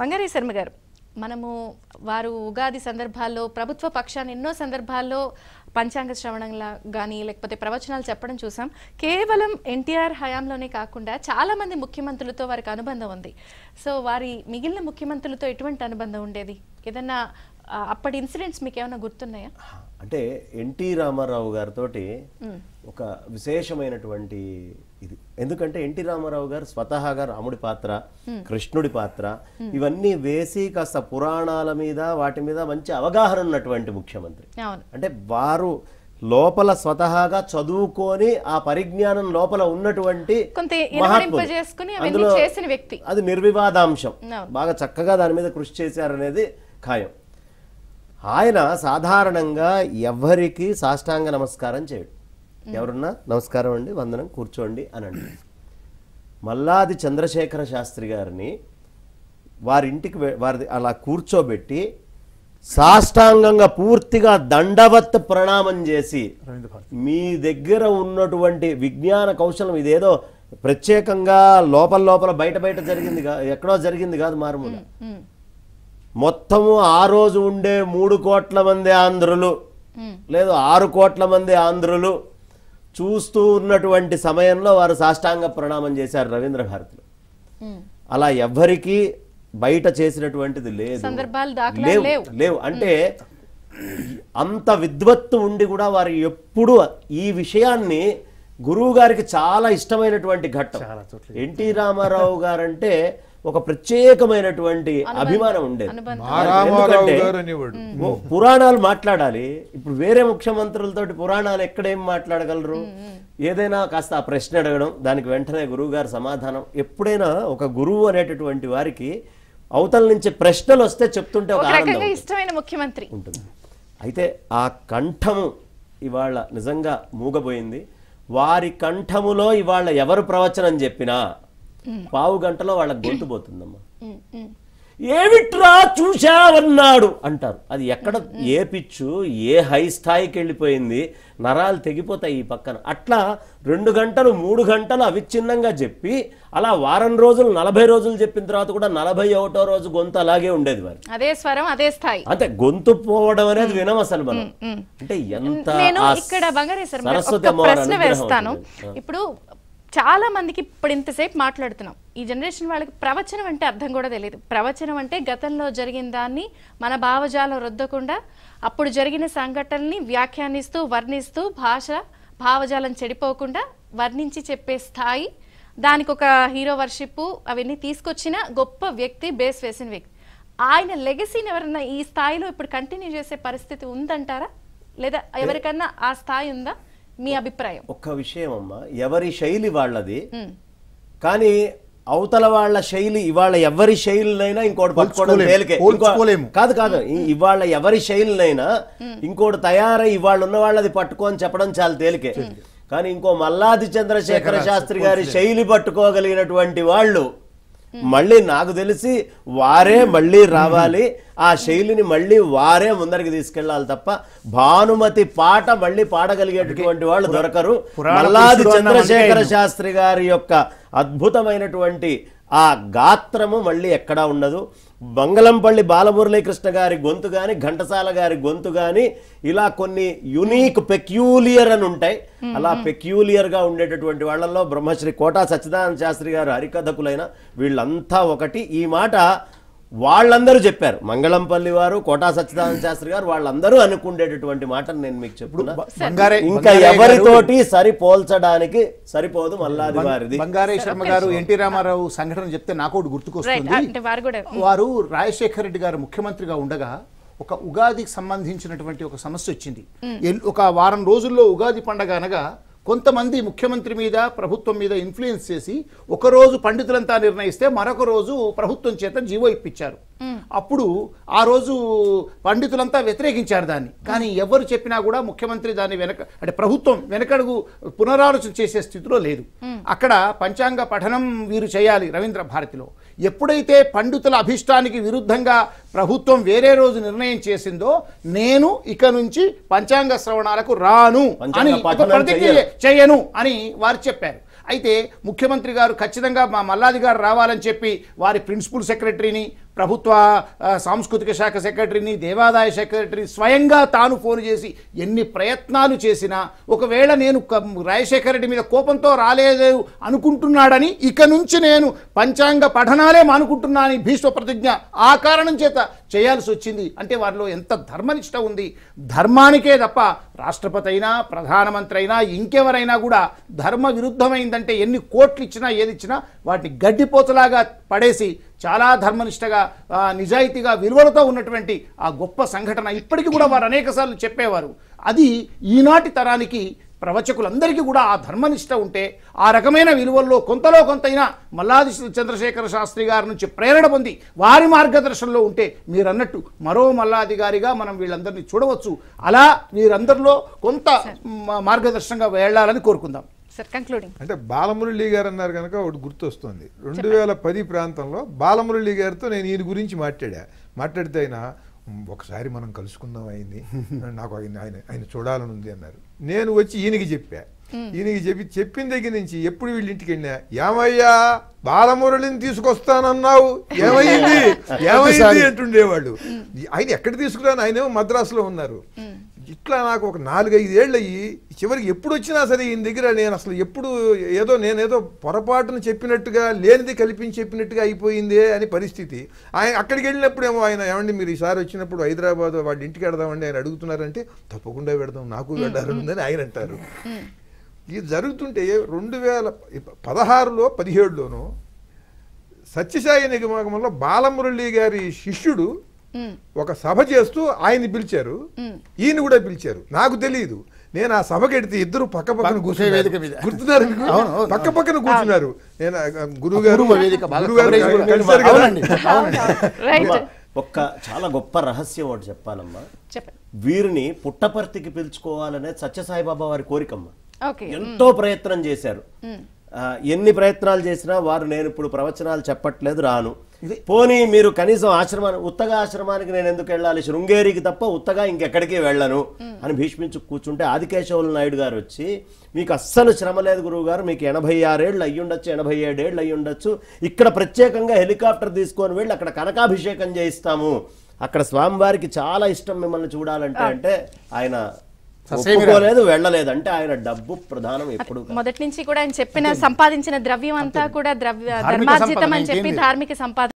మంగారి శర్మ గారు మనము వారు ఉగాది సందర్భాల్లో ప్రభుత్వ పక్షాన్ని ఎన్నో సందర్భాల్లో పంచాంగ శ్రవణంలా కానీ లేకపోతే ప్రవచనాలు చెప్పడం చూసాం కేవలం ఎన్టీఆర్ హయాంలోనే కాకుండా చాలామంది ముఖ్యమంత్రులతో వారికి అనుబంధం ఉంది సో వారి మిగిలిన ముఖ్యమంత్రులతో ఎటువంటి అనుబంధం ఉండేది ఏదన్నా అప్పటి ఇన్సిడెంట్స్ మీకు ఏమైనా గుర్తున్నాయా అంటే ఎన్టీ రామారావు గారితో ఒక విశేషమైనటువంటి ఇది ఎందుకంటే ఎన్టీ రామారావు గారు స్వతహాగా రాముడి పాత్ర కృష్ణుడి పాత్ర ఇవన్నీ వేసి కాస్త పురాణాల మీద వాటి మీద మంచి అవగాహన ఉన్నటువంటి ముఖ్యమంత్రి అంటే వారు లోపల స్వతహాగా చదువుకొని ఆ పరిజ్ఞానం లోపల ఉన్నటువంటి అందులో అది నిర్వివాదాంశం బాగా చక్కగా దాని మీద కృషి చేశారనేది ఖాయం ఆయన సాధారణంగా ఎవరికి సాష్టాంగ నమస్కారం చేయడు ఎవరున్నా నమస్కారం అండి వందనం కూర్చోండి అని అనండి మల్లాది చంద్రశేఖర శాస్త్రి గారిని వారింటికి వారి అలా కూర్చోబెట్టి సాష్టాంగంగా పూర్తిగా దండవత్ ప్రణామం చేసి మీ దగ్గర ఉన్నటువంటి విజ్ఞాన కౌశలం ఇదేదో ప్రత్యేకంగా లోపల లోపల బయట బయట జరిగింది ఎక్కడో జరిగింది కాదు మారుమూల మొత్తము ఆ రోజు ఉండే మూడు కోట్ల మంది ఆంధ్రులు లేదు ఆరు కోట్ల మంది ఆంధ్రులు చూస్తూ ఉన్నటువంటి సమయంలో వారు సాష్టాంగ ప్రణామం చేశారు రవీంద్ర భారతిలో అలా ఎవ్వరికీ బయట చేసినటువంటిది లేదు లేవు లేవు అంటే అంత విద్వత్తు ఉండి కూడా వారు ఎప్పుడు ఈ విషయాన్ని గురువు గారికి చాలా ఇష్టమైనటువంటి ఘట్టం ఎన్టీ రామారావు గారంటే ఒక ప్రత్యేకమైనటువంటి అభిమానం ఉండేది పురాణాలు మాట్లాడాలి ఇప్పుడు వేరే ముఖ్యమంత్రులతో పురాణాలు ఎక్కడేం మాట్లాడగలరు ఏదైనా కాస్త ఆ ప్రశ్న అడగడం దానికి వెంటనే గురువు గారు సమాధానం ఎప్పుడైనా ఒక గురువు అనేటటువంటి వారికి అవతల నుంచి ప్రశ్నలు వస్తే చెప్తుంటే ఒక ఆనందం ఇష్టమైన ముఖ్యమంత్రి ఉంటుంది అయితే ఆ కంఠము ఇవాళ నిజంగా మూగబోయింది వారి కంఠములో ఇవాళ ఎవరు ప్రవచనం చెప్పినా పావు గంటలో వాళ్ళకి గొంతు పోతుందమ్మా ఏమిట్రా చూశావన్నాడు అంటారు అది ఎక్కడ ఏ పిచ్చు ఏ హై స్థాయికి వెళ్ళిపోయింది నరాలు తెగిపోతాయి ఈ పక్కన అట్లా రెండు గంటలు మూడు గంటలు అవిచ్ఛిన్నంగా చెప్పి అలా వారం రోజులు నలభై రోజులు చెప్పిన తర్వాత కూడా నలభై ఒకటో రోజు గొంతు అలాగే ఉండేది మరి అదే స్వరం అదే స్థాయి అంటే గొంతు పోవడం అనేది వినం అసలు మనం అంటే ఎంత సరస్వతి ఇప్పుడు చాలా మందికి ఇప్పుడు ఇంతసేపు మాట్లాడుతున్నాం ఈ జనరేషన్ వాళ్ళకి ప్రవచనం అంటే అర్థం కూడా తెలియదు ప్రవచనం అంటే గతంలో జరిగిన దాన్ని మన భావజాలం రుద్దకుండా అప్పుడు జరిగిన సంఘటనల్ని వ్యాఖ్యానిస్తూ వర్ణిస్తూ భాష భావజాలం చెడిపోకుండా వర్ణించి చెప్పే స్థాయి దానికి ఒక హీరో వర్షిప్ అవన్నీ తీసుకొచ్చిన గొప్ప వ్యక్తి బేస్ వేసిన వ్యక్తి ఆయన లెగసీని ఎవరన్నా ఈ స్థాయిలో ఇప్పుడు కంటిన్యూ చేసే పరిస్థితి ఉందంటారా లేదా ఎవరికన్నా ఆ స్థాయి ఉందా మీ అభిప్రాయం ఒక్క విషయం అమ్మా ఎవరి శైలి వాళ్ళది కానీ అవతల వాళ్ళ శైలి ఇవాళ ఎవరి శైలినైనా ఇంకోటి పట్టుకోవడం తేలికే కాదు కాదు ఇవాళ ఎవరి శైలినైనా ఇంకోటి తయారై ఇవాళ ఉన్న వాళ్ళది పట్టుకోని చెప్పడం చాలా తేలికే కానీ ఇంకో మల్లాది చంద్రశేఖర శాస్త్రి గారి శైలి పట్టుకోగలిగినటువంటి వాళ్ళు మళ్ళీ నాకు తెలిసి వారే మళ్ళీ రావాలి ఆ శైలిని మళ్ళీ వారే ముందరికి తీసుకెళ్లాలి తప్ప భానుమతి పాట మళ్ళీ పాడగలిగేటటువంటి వాళ్ళు దొరకరు మల్లాది చంద్రశేఖర శాస్త్రి గారి యొక్క అద్భుతమైనటువంటి ఆ గాత్రము మళ్ళీ ఎక్కడా ఉండదు బంగళంపల్లి బాలమురళీకృష్ణ గారి గొంతు కానీ ఘంటసాల గారి గొంతు కానీ ఇలా కొన్ని యునీక్ పెక్యూలియర్ అని ఉంటాయి అలా పెక్యూలియర్గా ఉండేటటువంటి వాళ్ళల్లో బ్రహ్మశ్రీ కోటా సత్యనారాయణ శాస్త్రి గారు హరికథకులైన వీళ్ళంతా ఒకటి ఈ మాట వాళ్ళందరూ చెప్పారు మంగళంపల్లి వారు కోటా సత్యనారాయణ శాస్త్రి గారు వాళ్ళందరూ అనుకుండేటటువంటి మాటను నేను మీకు చెప్పు ఇంకా ఎవరితోటి సరిపోల్చడానికి సరిపోదు మల్లాది వారిది బంగారే శర్మ గారు ఎన్టీ రామారావు సంఘటన చెప్తే నాకు గుర్తుకొస్తుంది వారు రాజశేఖర రెడ్డి గారు ముఖ్యమంత్రిగా ఉండగా ఒక ఉగాదికి సంబంధించినటువంటి ఒక సమస్య వచ్చింది hmm. ఒక వారం రోజుల్లో ఉగాది పండగ అనగా కొంతమంది ముఖ్యమంత్రి మీద ప్రభుత్వం మీద ఇన్ఫ్లుయెన్స్ చేసి ఒకరోజు పండితులంతా నిర్ణయిస్తే మరొక రోజు ప్రభుత్వం చేత జీవో ఇప్పించారు అప్పుడు ఆ రోజు పండితులంతా వ్యతిరేకించారు దాన్ని కానీ ఎవరు చెప్పినా కూడా ముఖ్యమంత్రి దాన్ని వెనక అంటే ప్రభుత్వం వెనకడుగు పునరాలోచన చేసే స్థితిలో లేదు అక్కడ పంచాంగ పఠనం వీరు చేయాలి రవీంద్ర భారతిలో ఎప్పుడైతే పండితుల అభిష్టానికి విరుద్ధంగా ప్రభుత్వం వేరే రోజు నిర్ణయం చేసిందో నేను ఇక నుంచి పంచాంగ శ్రవణాలకు రాను అని ప్రతిజ్ఞ చేయను అని వారు చెప్పారు అయితే ముఖ్యమంత్రి గారు ఖచ్చితంగా మా మల్లాది గారు రావాలని చెప్పి వారి ప్రిన్సిపల్ సెక్రటరీని ప్రభుత్వ సాంస్కృతిక శాఖ సెక్రటరీని దేవాదాయ సెక్రటరీని స్వయంగా తాను ఫోన్ చేసి ఎన్ని ప్రయత్నాలు చేసినా ఒకవేళ నేను రాజశేఖర రెడ్డి మీద కోపంతో రాలేదు అనుకుంటున్నాడని ఇక నుంచి నేను పంచాంగ పఠనాలే మానుకుంటున్నానని భీష్మ ప్రతిజ్ఞ ఆ కారణం చేత చేయాల్సి వచ్చింది అంటే వారిలో ఎంత ధర్మనిష్ట ఉంది ధర్మానికే తప్ప రాష్ట్రపతి అయినా ప్రధానమంత్రి అయినా ఇంకెవరైనా కూడా ధర్మ విరుద్ధమైందంటే ఎన్ని కోట్లు ఇచ్చినా ఏది ఇచ్చినా వాటిని గడ్డిపోతలాగా పడేసి చాలా ధర్మనిష్టగా నిజాయితీగా విలువలతో ఉన్నటువంటి ఆ గొప్ప సంఘటన ఇప్పటికీ కూడా వారు అనేకసార్లు చెప్పేవారు అది ఈనాటి తరానికి ప్రవచకులందరికీ కూడా ఆ ధర్మనిష్ట ఉంటే ఆ రకమైన విలువల్లో కొంతలో కొంతైనా మల్లాది చంద్రశేఖర శాస్త్రి గారి నుంచి ప్రేరణ పొంది వారి మార్గదర్శనంలో ఉంటే మీరన్నట్టు మరో మల్లాది గారిగా మనం వీళ్ళందరినీ చూడవచ్చు అలా వీరందరిలో కొంత మార్గదర్శనంగా వెళ్ళాలని కోరుకుందాం అంటే బాలమురళి గారు అన్నారు కనుక ఒకటి గుర్తొస్తుంది రెండు వేల పది ప్రాంతంలో బాలమురళి గారితో నేను ఈయన గురించి మాట్లాడా మాట్లాడితే ఆయన ఒకసారి మనం కలుసుకుందాం అయింది నాకు ఆయన ఆయన చూడాలని ఉంది అన్నారు నేను వచ్చి ఈయనకి చెప్పా ఈయనకి చెప్పి చెప్పిన దగ్గర నుంచి ఎప్పుడు వీళ్ళ ఇంటికి వెళ్ళినా ఏమయ్యా బాలమురళిని తీసుకొస్తానన్నావు ఏమైంది ఏమైంది అంటుండేవాడు ఆయన ఎక్కడ తీసుకురాను ఆయన మద్రాసులో ఉన్నారు ఇట్లా నాకు ఒక నాలుగైదు ఏళ్ళు అయ్యి చివరికి ఎప్పుడు వచ్చినా సరే ఈయన దగ్గర నేను అసలు ఎప్పుడు ఏదో నేనేదో పొరపాటును చెప్పినట్టుగా లేనిది కల్పించి చెప్పినట్టుగా అయిపోయిందే అని పరిస్థితి ఆయన అక్కడికి వెళ్ళినప్పుడు ఏమో ఆయన ఏమండి మీరు ఈసారి వచ్చినప్పుడు హైదరాబాద్ వాళ్ళ ఇంటికి వెడదామండి ఆయన అడుగుతున్నారంటే తప్పకుండా పెడదాం నాకు వెళ్ళాలని ఆయన అంటారు ఇది జరుగుతుంటే రెండు వేల పదహారులో పదిహేడులోనూ సత్యసాయి నిగమాగమంలో బాలమురళి గారి శిష్యుడు ఒక సభ చేస్తూ ఆయన్ని పిలిచారు ఈయన కూడా పిలిచారు నాకు తెలియదు నేను ఆ సభకి ఎడితే ఇద్దరు పక్క పక్కన కూర్చున్నారు గుర్తున్నారు పక్క పక్కన కూర్చున్నారు నేను గురువు గారు ఒక్క చాలా గొప్ప రహస్యం ఒకటి చెప్పాలమ్మా వీరిని పుట్టపర్తికి పిలుచుకోవాలనేది సత్యసాయిబాబా వారి కోరికమ్మ ఎంతో ప్రయత్నం చేశారు ఎన్ని ప్రయత్నాలు చేసినా వారు నేను ఇప్పుడు ప్రవచనాలు చెప్పట్లేదు రాను పోనీ మీరు కనీసం ఆశ్రమానికి ఉత్తగా ఆశ్రమానికి నేను ఎందుకు వెళ్ళాలి శృంగేరికి తప్ప ఉత్తగా ఇంకెక్కడికి వెళ్ళను అని భీష్మించు కూర్చుంటే ఆదికేశవులు నాయుడు గారు వచ్చి మీకు అస్సలు శ్రమ లేదు గురువు గారు మీకు ఎనభై ఆరేళ్ళు అయ్యుండొచ్చు ఎనభై ఏడేళ్ళు అయ్యుండొచ్చు ఇక్కడ ప్రత్యేకంగా హెలికాప్టర్ తీసుకొని వెళ్ళి అక్కడ కనకాభిషేకం చేయిస్తాము అక్కడ స్వామివారికి చాలా ఇష్టం మిమ్మల్ని చూడాలంటే అంటే ఆయన వెళ్ళలేదు అంటే ఆయన డబ్బు ప్రధానం ఎప్పుడు మొదటి నుంచి కూడా ఆయన చెప్పిన సంపాదించిన ద్రవ్యం అంతా కూడా ద్రవ్య ధర్మార్జితం అని చెప్పి ధార్మిక సంపాదన